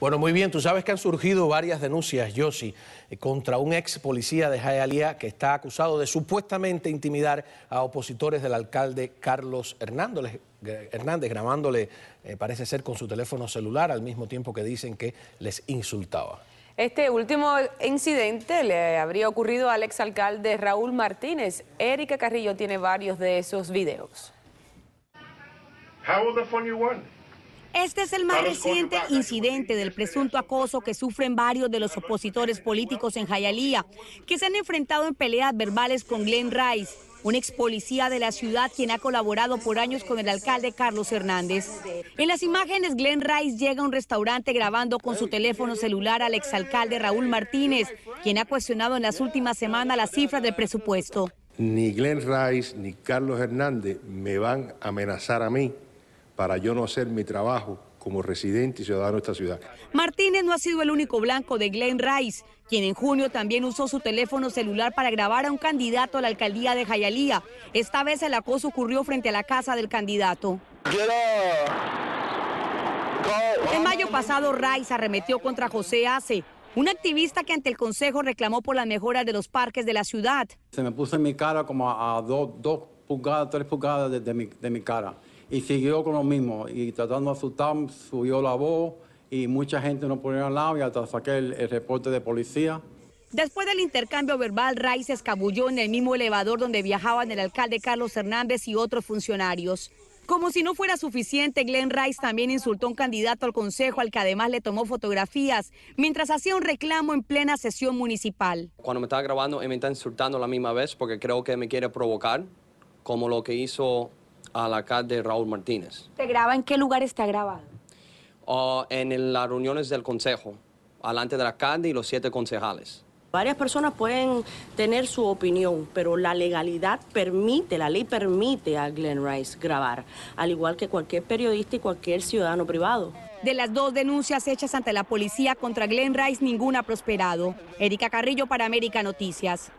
Bueno, muy bien, tú sabes que han surgido varias denuncias, Yossi, eh, contra un ex policía de Jaialía que está acusado de supuestamente intimidar a opositores del alcalde Carlos eh, Hernández, grabándole, eh, parece ser, con su teléfono celular, al mismo tiempo que dicen que les insultaba. Este último incidente le habría ocurrido al exalcalde Raúl Martínez. Erika Carrillo tiene varios de esos videos. How este es el más reciente incidente del presunto acoso que sufren varios de los opositores políticos en Jayalía, que se han enfrentado en peleas verbales con Glenn Rice, un ex policía de la ciudad quien ha colaborado por años con el alcalde Carlos Hernández. En las imágenes, Glenn Rice llega a un restaurante grabando con su teléfono celular al exalcalde Raúl Martínez, quien ha cuestionado en las últimas semanas las cifras del presupuesto. Ni Glenn Rice ni Carlos Hernández me van a amenazar a mí para yo no hacer mi trabajo como residente y ciudadano de esta ciudad. Martínez no ha sido el único blanco de Glenn Rice, quien en junio también usó su teléfono celular para grabar a un candidato a la alcaldía de Jayalía. Esta vez el acoso ocurrió frente a la casa del candidato. En mayo pasado, Rice arremetió contra José Ace, un activista que ante el Consejo reclamó por las mejora de los parques de la ciudad. Se me puso en mi cara como a, dos, pulgadas, tres pulgadas de mi cara y siguió con lo mismo. Y tratando de asustar, subió la voz y mucha gente nos ponía al lado y hasta saqué el, reporte de policía. Después del intercambio verbal, Rice escabulló en el mismo elevador donde viajaban el alcalde Carlos Hernández y otros funcionarios. Como si no fuera suficiente, Glenn Rice también insultó a un candidato al consejo al que además le tomó fotografías mientras hacía un reclamo en plena sesión municipal. Cuando me estaba grabando, él me está insultando a la misma vez porque creo que me quiere provocar, como lo que hizo a la casa de Raúl Martínez. ¿Se graba en qué lugar está grabado? Ah, en las reuniones del consejo, alante de la alcalde y los siete concejales. Varias personas pueden tener su opinión, pero la legalidad permite, la ley permite a Glenn Rice grabar, al igual que cualquier periodista y cualquier ciudadano privado. De las dos denuncias hechas ante la policía contra Glenn Rice, ninguna ha prosperado. Erika Carrillo para América Noticias.